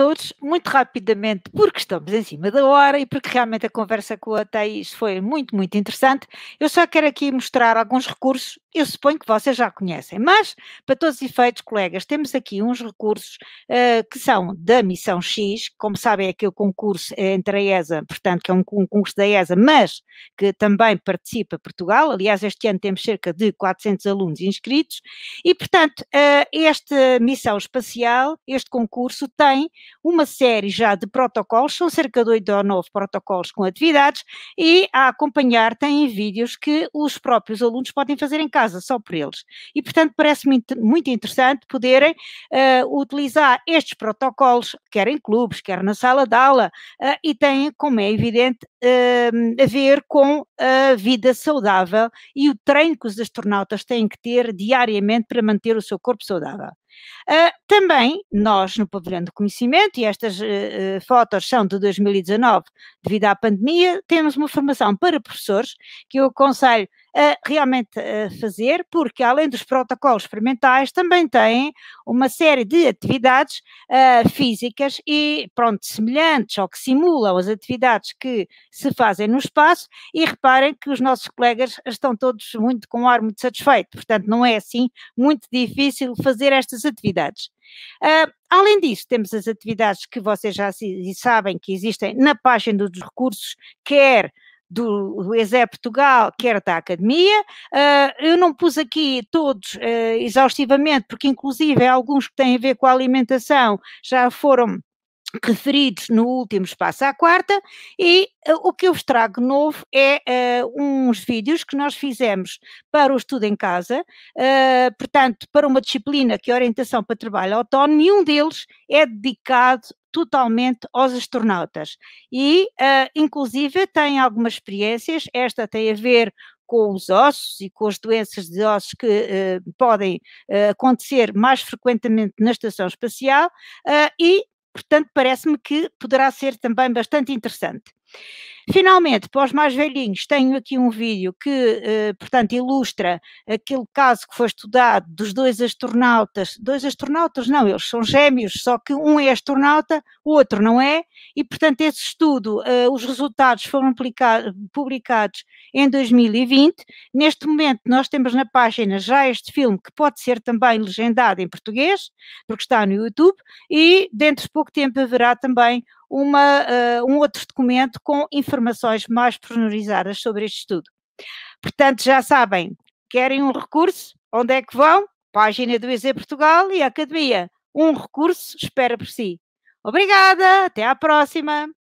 todos, muito rapidamente, porque estamos em cima da hora e porque realmente a conversa com a Thaís foi muito, muito interessante. Eu só quero aqui mostrar alguns recursos eu suponho que vocês já conhecem, mas para todos os efeitos, colegas, temos aqui uns recursos uh, que são da Missão X, como sabem, é aquele concurso entre a ESA, portanto, que é um, concurso da ESA, mas que também participa Portugal. Aliás, este ano temos cerca de 400 alunos inscritos, e, portanto, uh, esta missão espacial, este concurso, tem uma série já de protocolos, são cerca de 8 ou 9 protocolos com atividades, e a acompanhar têm vídeos que os próprios alunos podem fazer em casa casa só por eles. E, portanto, parece-me muito interessante poderem uh, utilizar estes protocolos, quer em clubes, quer na sala de aula, uh, e têm, como é evidente, uh, a ver com a vida saudável e o treino que os astronautas têm que ter diariamente para manter o seu corpo saudável. Uh, também nós, no Pavilhão do Conhecimento, e estas uh, fotos são de 2019 devido à pandemia, temos uma formação para professores que eu aconselho a realmente a eh, fazer, porque além dos protocolos experimentais, também têm uma série de atividades uh, físicas e, pronto, semelhantes ou que simulam as atividades que se fazem no espaço. E reparem que os nossos colegas estão todos muito com um ar muito satisfeito, portanto, não é assim muito difícil fazer estas atividades. Uh, além disso, temos as atividades que vocês já sabem que existem na página dos recursos, quer do ESE Portugal, quer da Academia. Uh, eu não pus aqui todos uh, exaustivamente, porque inclusive alguns que têm a ver com a alimentação já foram referidos no último espaço à quarta, e uh, o que eu vos trago novo é uh, uns vídeos que nós fizemos para o estudo em casa, uh, portanto, para uma disciplina que é orientação para trabalho autónomo, e um deles é dedicado totalmente aos astronautas. E, inclusive, tem algumas experiências, esta tem a ver com os ossos e com as doenças de ossos que uh, podem uh, acontecer mais frequentemente na estação espacial uh, e Portanto, parece-me que poderá ser também bastante interessante. Finalmente, para os mais velhinhos, tenho aqui um vídeo que, eh, portanto, ilustra aquele caso que foi estudado dos dois astronautas. Dois astronautas, não, eles são gêmeos, só que um é astronauta, o outro não é, e, portanto, esse estudo, eh, os resultados foram publicados em 2020. Neste momento, nós temos na página já este filme, que pode ser também legendado em português, porque está no YouTube, e dentro de pouco tempo haverá também uma, uh, um outro documento com informações mais pormenorizadas sobre este estudo. Portanto, já sabem, querem um recurso? Onde é que vão? Página do EZ Portugal e Academia. Um recurso espera por si. Obrigada, até à próxima!